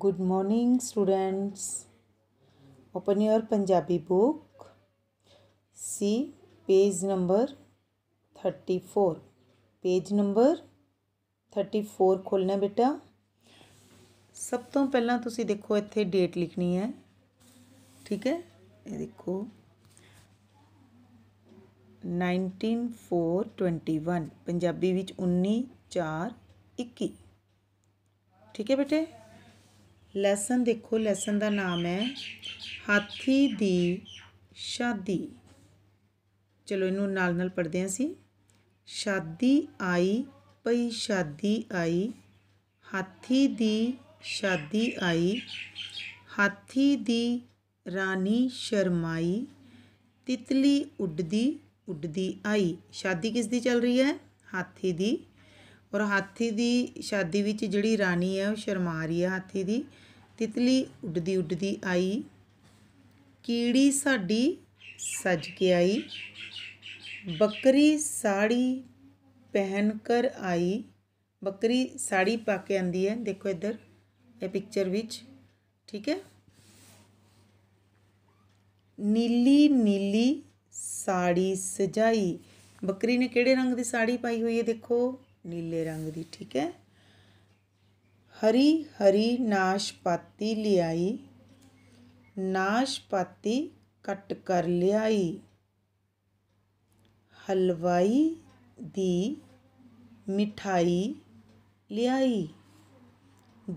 good morning students open your Punjabi book ਸੀ page number 34 page number 34 ਖੋਲਣਾ ਬੇਟਾ ਸਭ ਤੋਂ ਪਹਿਲਾਂ ਤੁਸੀਂ ਦੇਖੋ ਇੱਥੇ ਡੇਟ ਲਿਖਣੀ ਹੈ ਠੀਕ ਹੈ ਇਹ ਦੇਖੋ 19421 ਪੰਜਾਬੀ ਵਿੱਚ 19 4 21 ਠੀਕ ਹੈ ਬੇਟੇ ਲੈਸਨ ਦੇਖੋ ਲੈਸਨ ਦਾ ਨਾਮ ਹੈ ਹਾਥੀ ਦੀ ਸ਼ਾਦੀ ਚਲੋ ਇਹਨੂੰ ਨਾਲ ਨਾਲ ਪੜ੍ਹਦੇ ਹਾਂ ਅਸੀਂ ਸ਼ਾਦੀ ਆਈ ਪਈ ਸ਼ਾਦੀ ਆਈ ਹਾਥੀ ਦੀ ਸ਼ਾਦੀ ਆਈ ਹਾਥੀ ਦੀ ਰਾਣੀ ਸ਼ਰਮਾਈ ਤਿਤਲੀ ਉੱਡਦੀ ਉੱਡਦੀ ਆਈ ਸ਼ਾਦੀ ਕਿਸ ਦੀ ਚੱਲ ਰਹੀ ਹੈ ਹਾਥੀ ਦੀ ਔਰ ਹਾਥੀ ਦੀ ਸ਼ਾਦੀ ਵਿੱਚ ਜਿਹੜੀ ਰਾਣੀ ਹੈ ਉਹ ਸ਼ਰਮਾ ਰਹੀ ਹੈ ਹਾਥੀ ਦੀ ਤਿਤਲੀ ਉੱਡਦੀ ਉੱਡਦੀ ਆਈ ਕੀੜੀ ਸਾਡੀ ਸਜ ਕੇ ਆਈ ਬੱਕਰੀ ਸਾੜੀ ਪਹਿਨ ਕਰ ਆਈ ਬੱਕਰੀ ਸਾੜੀ ਪਾ ਕੇ ਆਂਦੀ ਹੈ ਦੇਖੋ ਇੱਧਰ ਇਹ ਪਿਕਚਰ ਵਿੱਚ ਠੀਕ ਹੈ ਨੀਲੀ ਨੀਲੀ ਸਾੜੀ ਸਜਾਈ ਬੱਕਰੀ ਨੇ ਕਿਹੜੇ ਰੰਗ ਦੀ ਸਾੜੀ ਪਾਈ ਹੋਈ ਹੈ ਦੇਖੋ ਨੀਲੇ ਰੰਗ ਦੀ ਠੀਕ ਹੈ हरी हरी नाशपाती ले आई नाशपाती कट कर लियाई हलवाई दी मिठाई लियाई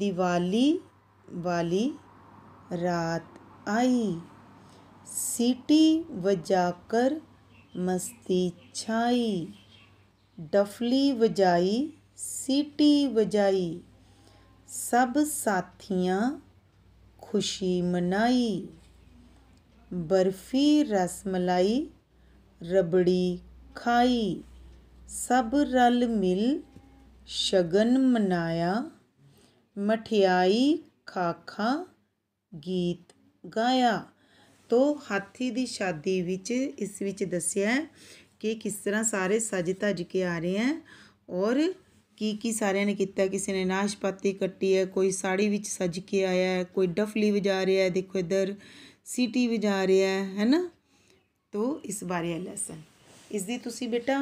दिवाली वाली रात आई सीटी बजाकर मस्ती छाई डफली बजाई सीटी बजाई ਸਭ ਸਾਥੀਆਂ ਖੁਸ਼ੀ ਮਨਾਈ ਬਰਫੀ ਰਸਮਲਾਈ ਰਬੜੀ ਖਾਈ ਸਭ ਰਲ ਮਿਲ ਸ਼ਗਨ ਮਨਾਇਆ ਮਠਿਆਈ ਖਾਖਾ ਗੀਤ ਗਾਇਆ ਤੋ ਹਾਥੀ ਦੀ ਸ਼ਾਦੀ ਵਿੱਚ ਇਸ ਵਿੱਚ ਦੱਸਿਆ ਕਿ ਕਿਸ ਤਰ੍ਹਾਂ ਸਾਰੇ ਸੱਜ ਧੱਜ ਕੇ ਆ ਰਹੇ ਹਨ ਔਰ ਕੀ ਕੀ ਸਾਰਿਆਂ ਨੇ ਕੀਤਾ ਕਿਸੇ ਨੇ ਨਾਸ਼ਪਾਤੀ ਕੱਟੀ ਹੈ ਕੋਈ ਸਾੜੀ ਵਿੱਚ ਸਜ ਕੇ ਆਇਆ ਹੈ ਕੋਈ ਡਫਲੀ ਵਜਾ ਰਿਹਾ ਹੈ ਦੇਖੋ ਇਧਰ ਸੀਟੀ ਵਜਾ ਰਿਹਾ ਹੈ ਹੈਨਾ ਤੋ ਇਸ ਬਾਰੇ ਲੈਸਨ ਇਸ ਦੀ ਤੁਸੀਂ ਬੇਟਾ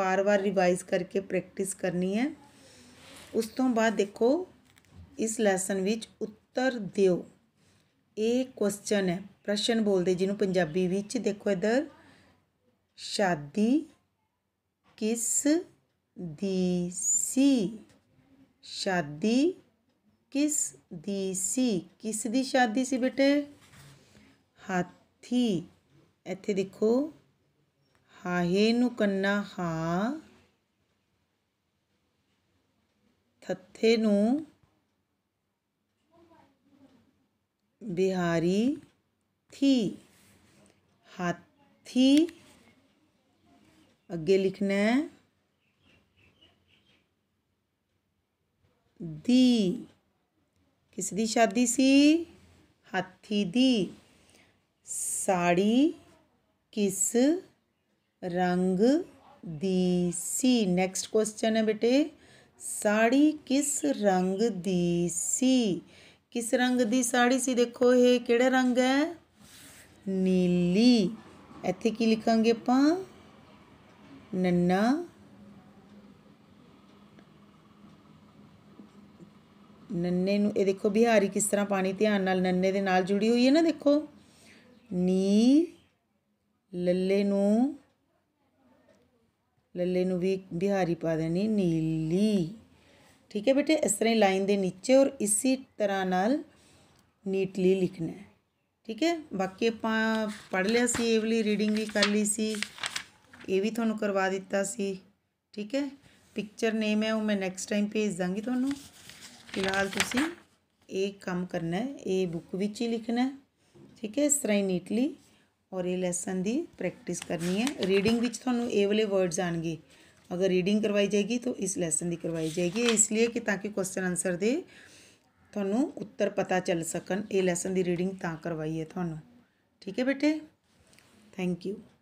ਬਾਰ-ਬਾਰ ਰਿਵਾਈਜ਼ ਕਰਕੇ ਪ੍ਰੈਕਟਿਸ ਕਰਨੀ ਹੈ ਉਸ ਤੋਂ ਬਾਅਦ ਦੇਖੋ ਇਸ ਲੈਸਨ ਵਿੱਚ ਉੱਤਰ ਦਿਓ ਇਹ ਕੁਐਸਚਨ ਹੈ ਪ੍ਰਸ਼ਨ ਬੋਲਦੇ ਜਿਹਨੂੰ ਪੰਜਾਬੀ ਵਿੱਚ ਦੇਖੋ ਇਧਰ ਸ਼ਾਦੀ ਕਿਸ ਦੀ ਸੀ ਸ਼ਾਦੀ ਕਿਸ ਦੀ ਸੀ ਕਿਸ ਦੀ ਸ਼ਾਦੀ ਸੀ ਬੇਟੇ ਹਾਥੀ ਇੱਥੇ ਦੇਖੋ ਹਾਹੇ ਨੂੰ ਕੰਨਾ ਹਾ ਥੱਥੇ ਨੂੰ ਬਿਹਾਰੀ ਥੀ ਹਾਥੀ ਅੱਗੇ ਲਿਖਣਾ ਹੈ ਦੀ ਕਿਸ ਦੀ ਸ਼ਾਦੀ ਸੀ ਹਾਥੀ ਦੀ ਸਾੜੀ ਕਿਸ ਰੰਗ ਦੀ ਸੀ ਨੈਕਸਟ ਕੁਐਸਚਨ ਹੈ ਬੇਟੇ ਸਾੜੀ ਕਿਸ ਰੰਗ ਦੀ ਸੀ ਕਿਸ ਰੰਗ ਦੀ ਸਾੜੀ ਸੀ ਦੇਖੋ ਇਹ ਕਿਹੜਾ ਰੰਗ ਹੈ ਨੀਲੀ ਇੱਥੇ ਕੀ ਲਿਖਾਂਗੇ ਆਪਾਂ ਨੰਨਾ ਨੰਨੇ ਨੂੰ ਇਹ ਦੇਖੋ ਬਿਹਾਰੀ ਕਿਸ ਤਰ੍ਹਾਂ ਪਾਣੀ ਧਿਆਨ ਨਾਲ ਨੰਨੇ ਦੇ ਨਾਲ ਜੁੜੀ ਹੋਈ ਹੈ ਨਾ ਦੇਖੋ ਨੀ ਲੱਲੇ ਨੂੰ ਲੱਲੇ ਨੂੰ ਵੀ ਬਿਹਾਰੀ ਪਾ ਦੇਣੀ ਨੀਲੀ ਠੀਕ ਹੈ ਬੇਟੇ ਇਸ ਤਰ੍ਹਾਂ ਹੀ ਲਾਈਨ ਦੇ ਨੀਚੇ ਔਰ ਇਸੇ ਤਰ੍ਹਾਂ ਨਾਲ ਨੀਟਲੀ ਲਿਖਣਾ ਹੈ ਠੀਕ ਹੈ ਬਾਕੀ ਆਪਾਂ ਪੜ੍ਹ ਲਿਆ ਸੀ ਇਹ ਵਾਲੀ ਰੀਡਿੰਗ ਵੀ ਕਰ ਲਈ ਸੀ ਇਹ ਵੀ ਤੁਹਾਨੂੰ ਕਰਵਾ ਦਿੱਤਾ ਸੀ ਠੀਕ ਹੈ ਪਿਕਚਰ ਨੇਮ ਹੈ ਉਹ ਮੈਂ ਨੈਕਸਟ ਟਾਈਮ ਭੇਜ ਦਾਂਗੀ ਤੁਹਾਨੂੰ ਫਿਲਹਾਲ ਤੁਸੀਂ ਇਹ ਕੰਮ ਕਰਨਾ ਹੈ ਇਹ ਬੁੱਕ ਵਿੱਚ ਹੀ ਲਿਖਣਾ ਹੈ ਠੀਕ ਹੈ ਇਸ ਤਰ੍ਹਾਂ ਹੀ ਨੀਟਲੀ ਔਰ ਇਹ ਲੈਸਨ ਦੀ ਪ੍ਰੈਕਟਿਸ ਕਰਨੀ ਹੈ ਰੀਡਿੰਗ ਵਿੱਚ ਤੁਹਾਨੂੰ ਇਹ ਵਾਲੇ ਵਰਡਸ ਆਣਗੇ ਅਗਰ ਰੀਡਿੰਗ ਕਰਵਾਈ ਜਾਏਗੀ ਤਾਂ ਇਸ ਲੈਸਨ ਦੀ ਕਰਵਾਈ ਜਾਏਗੀ ਇਸ ਲਈ ਕਿ ਤਾਂ ਕਿ ਕੁਐਸਚਨ ਆਨਸਰ ਦੇ ਤੁਹਾਨੂੰ ਉੱਤਰ ਪਤਾ ਚੱਲ ਸਕਣ ਇਹ ਲੈਸਨ ਦੀ ਰੀਡਿੰਗ ਤਾਂ ਕਰਵਾਈ ਹੈ ਤੁਹਾਨੂੰ ਠੀਕ ਹੈ ਬੇਟੇ ਥੈਂਕ ਯੂ